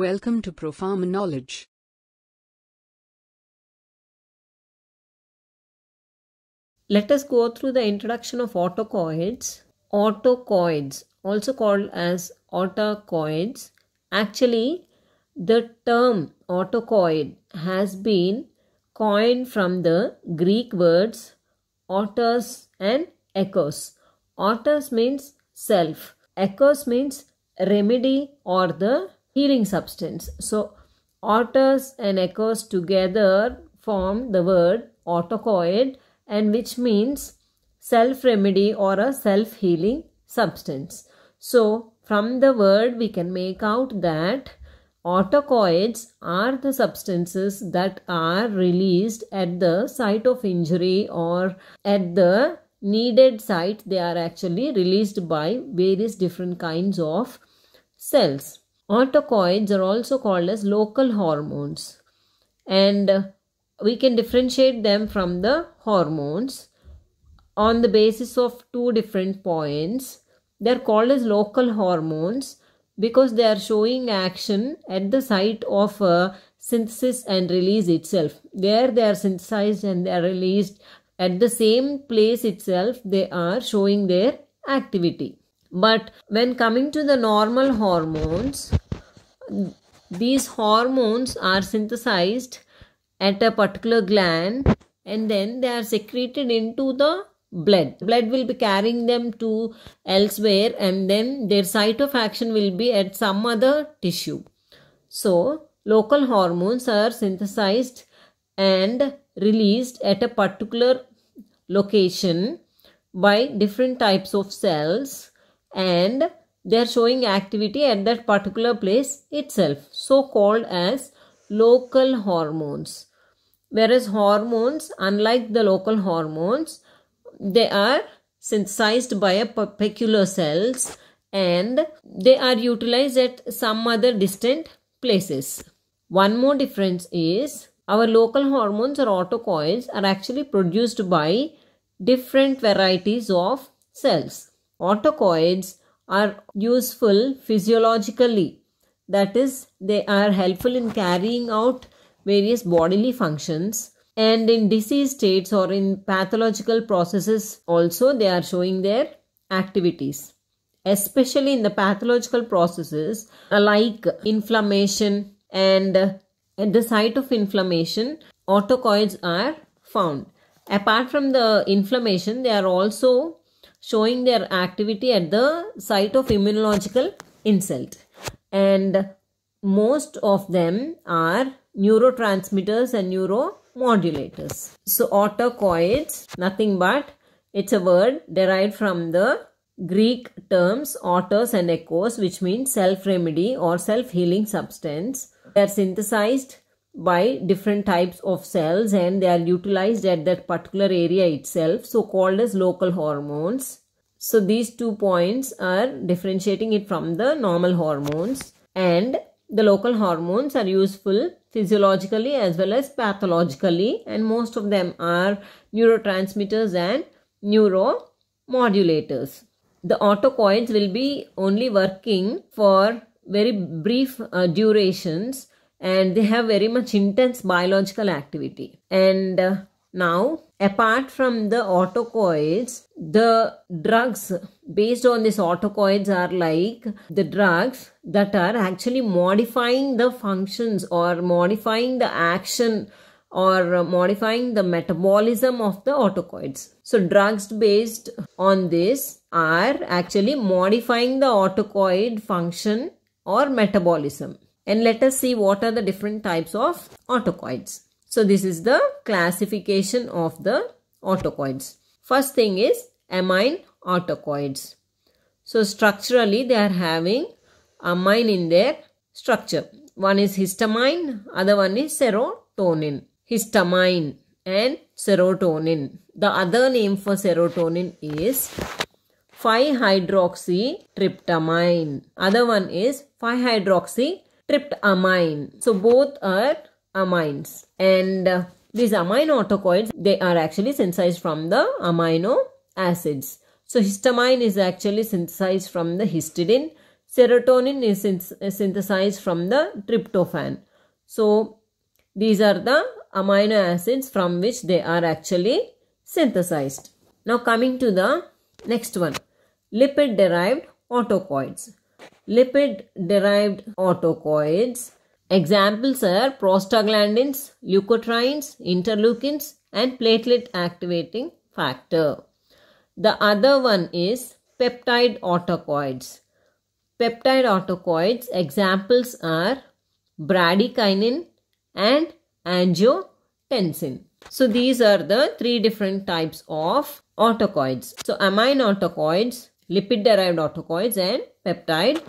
Welcome to Profarm Knowledge. Let us go through the introduction of autocoids. Autocoids, also called as autocoids. Actually, the term autocoid has been coined from the Greek words autos and echoes. Autos means self, echoes means remedy or the healing substance. So, otters and echoes together form the word autocoid and which means self remedy or a self healing substance. So, from the word we can make out that autocoids are the substances that are released at the site of injury or at the needed site they are actually released by various different kinds of cells Autocoids are also called as local hormones and we can differentiate them from the hormones on the basis of two different points. They're called as local hormones because they are showing action at the site of uh, synthesis and release itself. There they are synthesized and they are released at the same place itself. They are showing their activity. But when coming to the normal hormones, these hormones are synthesized at a particular gland and then they are secreted into the blood. Blood will be carrying them to elsewhere and then their site of action will be at some other tissue. So, local hormones are synthesized and released at a particular location by different types of cells and they are showing activity at that particular place itself so called as local hormones whereas hormones unlike the local hormones they are synthesized by a particular cells and they are utilized at some other distant places one more difference is our local hormones or autocoils are actually produced by different varieties of cells autocoids are useful physiologically. That is, they are helpful in carrying out various bodily functions and in disease states or in pathological processes also they are showing their activities especially in the pathological processes like inflammation and at the site of inflammation autocoids are found apart from the inflammation they are also showing their activity at the site of immunological insult. And most of them are neurotransmitters and neuromodulators. So autocoids, nothing but it's a word derived from the Greek terms "autos" and echoes which means self-remedy or self-healing substance. They are synthesized by different types of cells and they are utilized at that particular area itself so called as local hormones so these two points are differentiating it from the normal hormones and the local hormones are useful physiologically as well as pathologically and most of them are neurotransmitters and neuromodulators the autocoids will be only working for very brief uh, durations and they have very much intense biological activity. And uh, now, apart from the autocoids, the drugs based on these autocoids are like the drugs that are actually modifying the functions or modifying the action or modifying the metabolism of the autocoids. So, drugs based on this are actually modifying the autocoid function or metabolism. And let us see what are the different types of autocoids. So this is the classification of the autocoids. First thing is amine autocoids. So structurally they are having amine in their structure. One is histamine, other one is serotonin. Histamine and serotonin. The other name for serotonin is 5-hydroxytryptamine. Other one is 5-hydroxy tryptamine. So both are amines and uh, these amine autocoids they are actually synthesized from the amino acids. So histamine is actually synthesized from the histidine. Serotonin is synthesized from the tryptophan. So these are the amino acids from which they are actually synthesized. Now coming to the next one, lipid derived autocoids lipid-derived autocoids. Examples are prostaglandins, leukotrienes, interleukins and platelet activating factor. The other one is peptide autocoids. Peptide autocoids examples are bradykinin and angiotensin. So these are the three different types of autocoids. So amine autocoids lipid-derived autocoids and peptide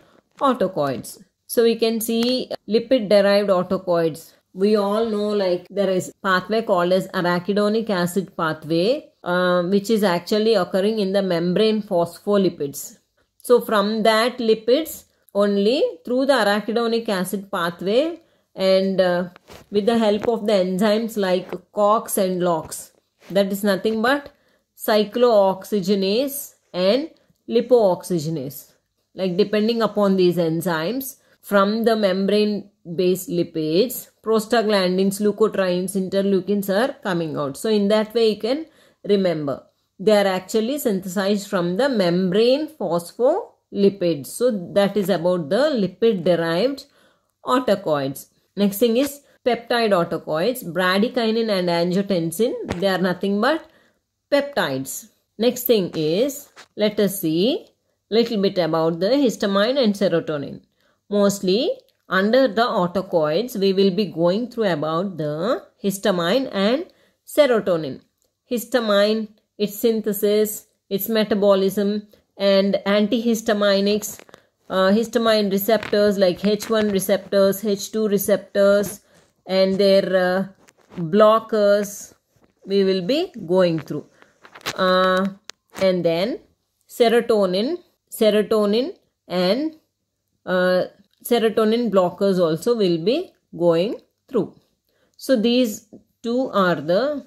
autocoids. So we can see lipid-derived autocoids. We all know like there is pathway called as arachidonic acid pathway uh, which is actually occurring in the membrane phospholipids. So from that lipids only through the arachidonic acid pathway and uh, with the help of the enzymes like COX and LOX that is nothing but cyclooxygenase and lipooxygenase. Like depending upon these enzymes, from the membrane based lipids, prostaglandins, leukotrienes, interleukins are coming out. So in that way you can remember. They are actually synthesized from the membrane phospholipids. So that is about the lipid derived autocoids. Next thing is peptide autocoids, bradykinin and angiotensin. They are nothing but peptides. Next thing is, let us see little bit about the histamine and serotonin. Mostly under the autocoids, we will be going through about the histamine and serotonin. Histamine, its synthesis, its metabolism and antihistaminics, uh, histamine receptors like H1 receptors, H2 receptors and their uh, blockers we will be going through uh, and then serotonin, serotonin and uh, serotonin blockers also will be going through. So these two are the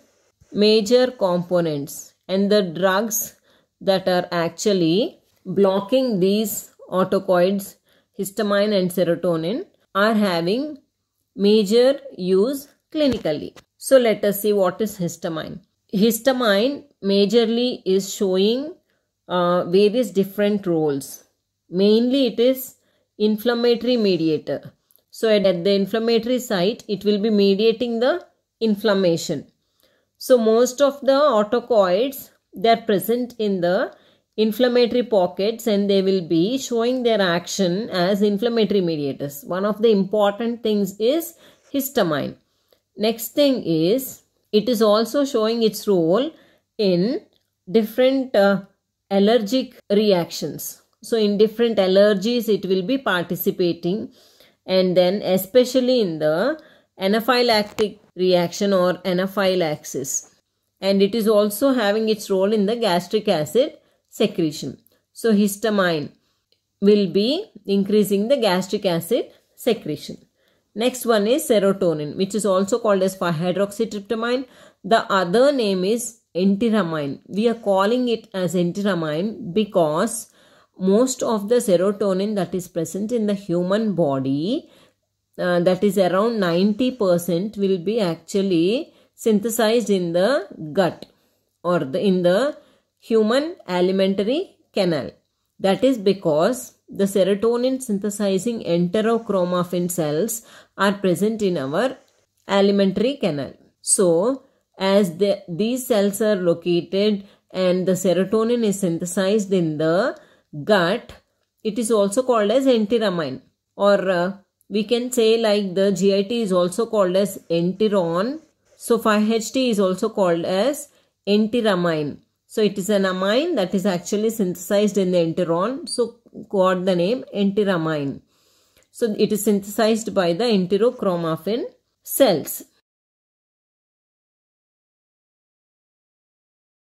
major components and the drugs that are actually blocking these autocoids histamine and serotonin are having major use clinically. So let us see what is histamine histamine majorly is showing uh, various different roles. Mainly it is inflammatory mediator. So at, at the inflammatory site, it will be mediating the inflammation. So most of the autocoids, they are present in the inflammatory pockets and they will be showing their action as inflammatory mediators. One of the important things is histamine. Next thing is it is also showing its role in different uh, allergic reactions. So in different allergies it will be participating and then especially in the anaphylactic reaction or anaphylaxis and it is also having its role in the gastric acid secretion. So histamine will be increasing the gastric acid secretion. Next one is serotonin, which is also called as 5-hydroxytryptamine. The other name is enteramine. We are calling it as enteramine because most of the serotonin that is present in the human body, uh, that is around 90% will be actually synthesized in the gut or the, in the human alimentary canal. That is because the serotonin synthesizing enterochromaffin cells are present in our alimentary canal. So, as the, these cells are located and the serotonin is synthesized in the gut, it is also called as enteramine or uh, we can say like the GIT is also called as enteron. So, 5-HT is also called as enteramine. So it is an amine that is actually synthesized in the enteron. So got the name enteramine. So it is synthesized by the enterochromaffin cells.